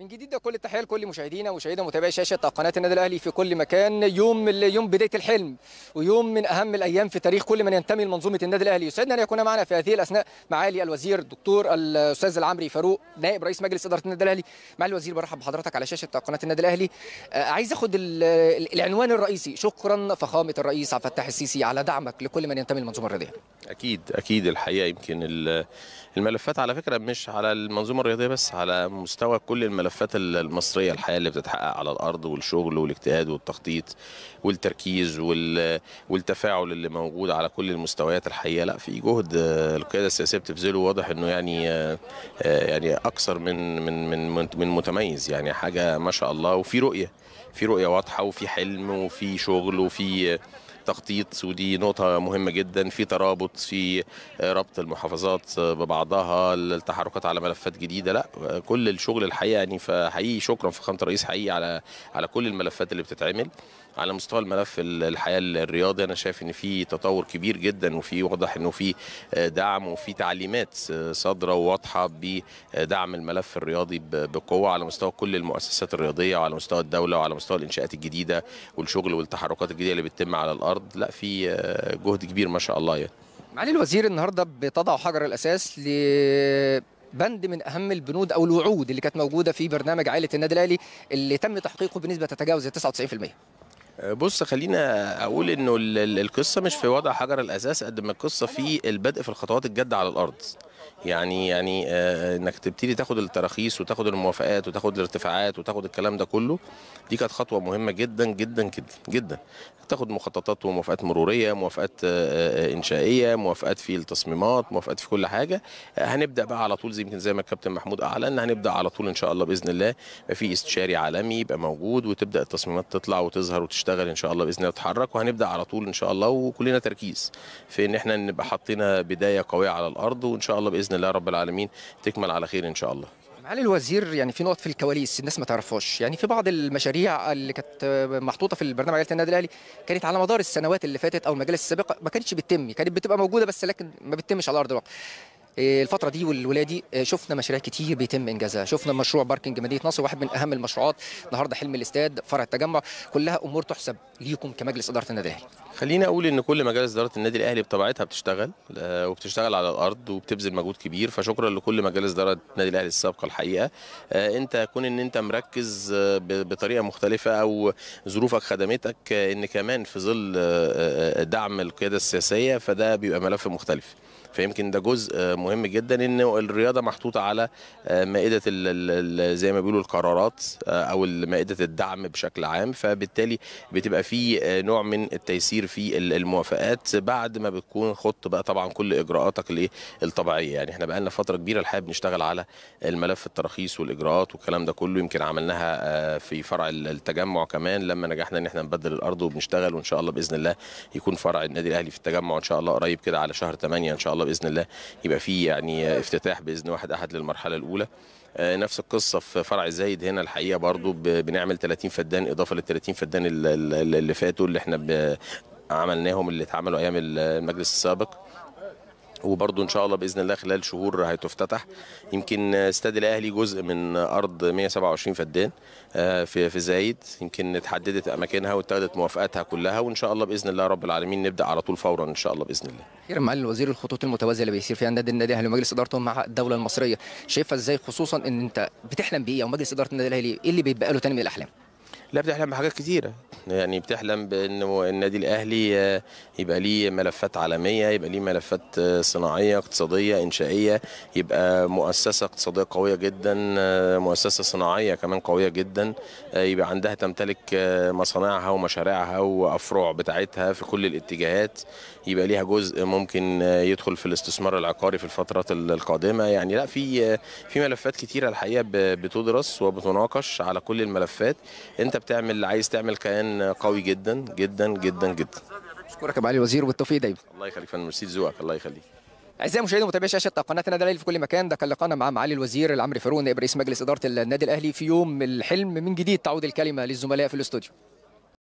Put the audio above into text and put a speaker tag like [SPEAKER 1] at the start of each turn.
[SPEAKER 1] من جديد ده كل التحيه لكل مشاهدينا ومشاهدي متابعي شاشه قناه النادي الاهلي في كل مكان يوم يوم بدايه الحلم ويوم من اهم الايام في تاريخ كل من ينتمي لمنظومه النادي الاهلي يسعدنا ان يكون معنا في هذه الاثناء معالي الوزير الدكتور الاستاذ العمري فاروق نائب رئيس مجلس اداره النادي الاهلي معالي الوزير برحب بحضرتك على شاشه قناه النادي الاهلي آه، عايز اخد العنوان الرئيسي شكرا فخامه الرئيس عبد الفتاح السيسي على دعمك لكل من ينتمي للمنظومه الرياضيه
[SPEAKER 2] اكيد اكيد الحقيقه يمكن الملفات على فكره مش على المنظومه الرياضيه بس على مستوى كل الملفات الملفات المصريه الحقيقه اللي بتتحقق على الارض والشغل والاجتهاد والتخطيط والتركيز والتفاعل اللي موجود على كل المستويات الحقيقه لا في جهد آه، القياده السياسيه بتبذله واضح انه يعني آه، آه، يعني اكثر من من من من متميز يعني حاجه ما شاء الله وفي رؤيه في رؤيه واضحه وفي حلم وفي شغل وفي تخطيط ودي نقطة مهمة جدا في ترابط في ربط المحافظات ببعضها التحركات على ملفات جديدة لا كل الشغل الحقيقة يعني فحقيقي شكرا فخامة الرئيس حقيقي على على كل الملفات اللي بتتعمل على مستوى الملف الحياة الرياضي انا شايف ان في تطور كبير جدا وفي واضح انه في دعم وفي تعليمات صادره وواضحه بدعم الملف الرياضي بقوه على مستوى كل المؤسسات الرياضيه وعلى مستوى الدوله وعلى مستوى الانشاءات الجديده والشغل والتحركات الجديده اللي بتتم على الارض الارض لا في آه، جهد كبير ما شاء الله يعني
[SPEAKER 1] معالي الوزير النهارده بتضع حجر الاساس ل بند من اهم البنود او الوعود اللي كانت موجوده في برنامج عائله النادي الاهلي اللي تم تحقيقه بنسبه تتجاوز 99% بص
[SPEAKER 2] خلينا اقول انه القصه مش في وضع حجر الاساس قد ما القصه في البدء في الخطوات الجاده على الارض يعني يعني آه، انك تبتدي تاخد التراخيص وتاخد الموافقات وتاخد الارتفاعات وتاخد الكلام ده كله دي كانت خطوه مهمه جدا جدا جدا جدا تاخد مخططات وموافقات مروريه موافقات آه، آه، انشائيه موافقات في التصميمات موافقات في كل حاجه هنبدا بقى على طول زي يمكن زي ما الكابتن محمود اعلن هنبدا على طول ان شاء الله باذن الله في استشاري عالمي يبقى موجود وتبدا التصميمات تطلع وتظهر وتشتغل هنشتغل ان شاء الله باذن الله نتحرك وهنبدا على طول ان شاء الله وكلنا تركيز في ان احنا نبقى حاطين بدايه قويه على الارض وان شاء الله باذن الله رب العالمين تكمل على خير ان شاء الله
[SPEAKER 1] معالي الوزير يعني في نقط في الكواليس الناس ما تعرفهاش يعني في بعض المشاريع اللي كانت محطوطه في البرنامج عائله النادي الاهلي كانت على مدار السنوات اللي فاتت او المجالس السابقه ما كانتش بتتم كانت بتبقى موجوده بس لكن ما بتتمش على ارض الواقع الفتره دي والولايه دي آه، شفنا مشاريع كتير بيتم انجازها شفنا مشروع باركنج مدينه نصر واحد من اهم المشروعات النهارده حلم الاستاد فرع التجمع كلها امور تحسب ليكم كمجلس اداره النادي الاهلي
[SPEAKER 2] خليني اقول ان كل مجالس اداره النادي الاهلي بطبيعتها بتشتغل آه، وبتشتغل على الارض وبتبذل مجهود كبير فشكرا لكل مجالس اداره النادي الاهلي السابقه الحقيقه آه، انت كون ان انت مركز بطريقه مختلفه او ظروفك خدمتك ان كمان في ظل دعم القياده السياسيه فده بيبقى ملف مختلف فيمكن ده جزء آه، مهم جدا ان الرياضه محطوطه على آه، مائده زي ما بيقولوا القرارات آه، او مائده الدعم بشكل عام فبالتالي بتبقى في نوع من التيسير في الموافقات بعد ما بتكون خط بقى طبعا كل اجراءاتك الايه الطبيعيه يعني احنا بقى لنا فتره كبيره الحقيقه بنشتغل على الملف التراخيص والاجراءات والكلام ده كله يمكن عملناها في فرع التجمع كمان لما نجحنا ان احنا نبدل الارض وبنشتغل وان شاء الله باذن الله يكون فرع النادي الاهلي في التجمع ان شاء الله قريب كده على شهر 8 ان شاء الله باذن الله يبقى في يعني افتتاح باذن واحد احد للمرحله الاولى آه، نفس القصة في فرع زايد هنا الحقيقة برضو بنعمل 30 فدان إضافة لل 30 فدان اللي فاتوا اللي احنا عملناهم اللي اتعملوا أيام المجلس السابق وبرضه ان شاء الله باذن الله خلال شهور هتفتتح يمكن استاد الاهلي جزء من ارض 127 فدان آه، في في زايد يمكن اتحددت اماكنها واتخذت موافقاتها كلها وان شاء الله باذن الله رب العالمين نبدا على طول فورا ان شاء الله باذن الله.
[SPEAKER 1] خير معالي الوزير الخطوط المتوازيه اللي بيصير فيها النادي النادي الاهلي ومجلس ادارته مع الدوله المصريه شايفها ازاي خصوصا ان انت بتحلم بايه او مجلس اداره النادي الاهلي ايه اللي بيتبقى له تاني من الاحلام؟ لا بتحلم بحاجات كتيره
[SPEAKER 2] يعني بتحلم بانه النادي الاهلي آه، يبقى ليه ملفات عالميه يبقى ليه ملفات آه، صناعيه اقتصاديه انشائيه يبقى مؤسسه اقتصاديه قويه جدا آه، مؤسسه صناعيه كمان قويه جدا يبقى عندها تمتلك مصانعها ومشاريعها وافرع بتاعتها في كل الاتجاهات يبقى ليها جزء ممكن يدخل في الاستثمار العقاري في الفترات القادمه يعني لا في في ملفات كتيره الحقيقه بتدرس وبتناقش على كل الملفات انت بتعمل عايز تعمل كيان قوي جدا جدا
[SPEAKER 1] جدا جدا اشكرك يا معالي الوزير والتوفيق دايما
[SPEAKER 2] الله يخليك فندم ميرسي ذوقك الله يخليك
[SPEAKER 1] اعزائي المشاهدين ومتابعي شاشه قناه النادي الاهلي في كل مكان ده كان لقاءنا مع معالي الوزير العمري فاروق نائب رئيس مجلس اداره النادي الاهلي في يوم الحلم من جديد تعود الكلمه للزملاء في الاستوديو